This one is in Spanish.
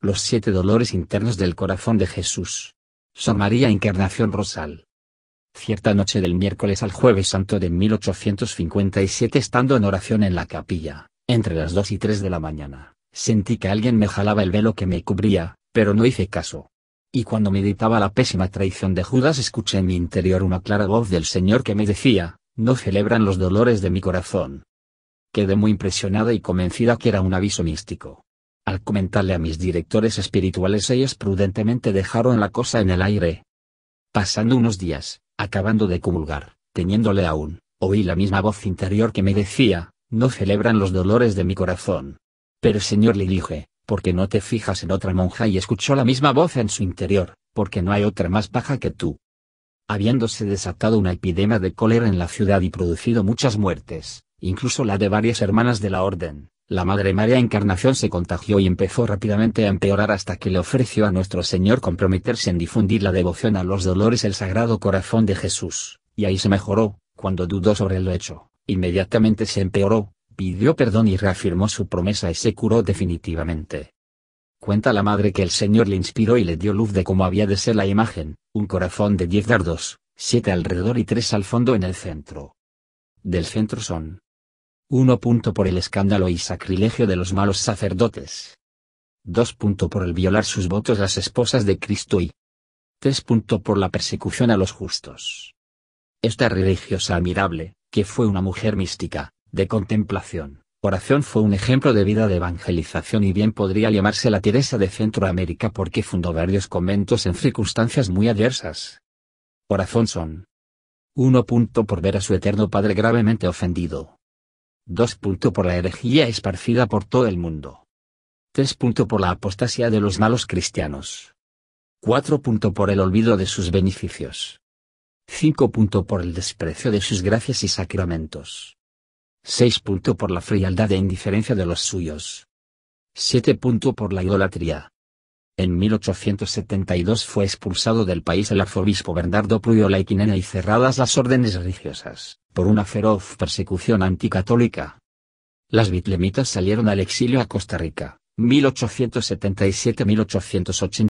Los siete dolores internos del corazón de Jesús. San María Encarnación Rosal. Cierta noche del miércoles al jueves santo de 1857 estando en oración en la capilla, entre las 2 y 3 de la mañana, sentí que alguien me jalaba el velo que me cubría, pero no hice caso. Y cuando meditaba la pésima traición de Judas escuché en mi interior una clara voz del Señor que me decía, no celebran los dolores de mi corazón. Quedé muy impresionada y convencida que era un aviso místico. Al comentarle a mis directores espirituales ellos prudentemente dejaron la cosa en el aire. Pasando unos días, acabando de comulgar, teniéndole aún, oí la misma voz interior que me decía, no celebran los dolores de mi corazón. Pero Señor le dije, ¿por qué no te fijas en otra monja? Y escuchó la misma voz en su interior, porque no hay otra más baja que tú. Habiéndose desatado una epidemia de cólera en la ciudad y producido muchas muertes, incluso la de varias hermanas de la orden, la Madre María Encarnación se contagió y empezó rápidamente a empeorar hasta que le ofreció a nuestro Señor comprometerse en difundir la devoción a los dolores el Sagrado Corazón de Jesús, y ahí se mejoró, cuando dudó sobre el hecho, inmediatamente se empeoró, pidió perdón y reafirmó su promesa y se curó definitivamente. Cuenta la madre que el Señor le inspiró y le dio luz de cómo había de ser la imagen, un corazón de diez dardos, siete alrededor y tres al fondo en el centro. Del centro son, 1. Por el escándalo y sacrilegio de los malos sacerdotes. 2. Por el violar sus votos las esposas de Cristo y 3. Por la persecución a los justos. Esta religiosa admirable, que fue una mujer mística, de contemplación, oración fue un ejemplo de vida de evangelización y bien podría llamarse la Teresa de Centroamérica porque fundó varios conventos en circunstancias muy adversas. Corazón son. 1. Por ver a su eterno Padre gravemente ofendido, 2. Por la herejía esparcida por todo el mundo. 3. Por la apostasía de los malos cristianos. 4. Por el olvido de sus beneficios. 5. Por el desprecio de sus gracias y sacramentos. 6. Por la frialdad e indiferencia de los suyos. 7. Por la idolatría. En 1872 fue expulsado del país el arzobispo Bernardo Pruyola y y cerradas las órdenes religiosas, por una feroz persecución anticatólica. Las bitlemitas salieron al exilio a Costa Rica, 1877-1880.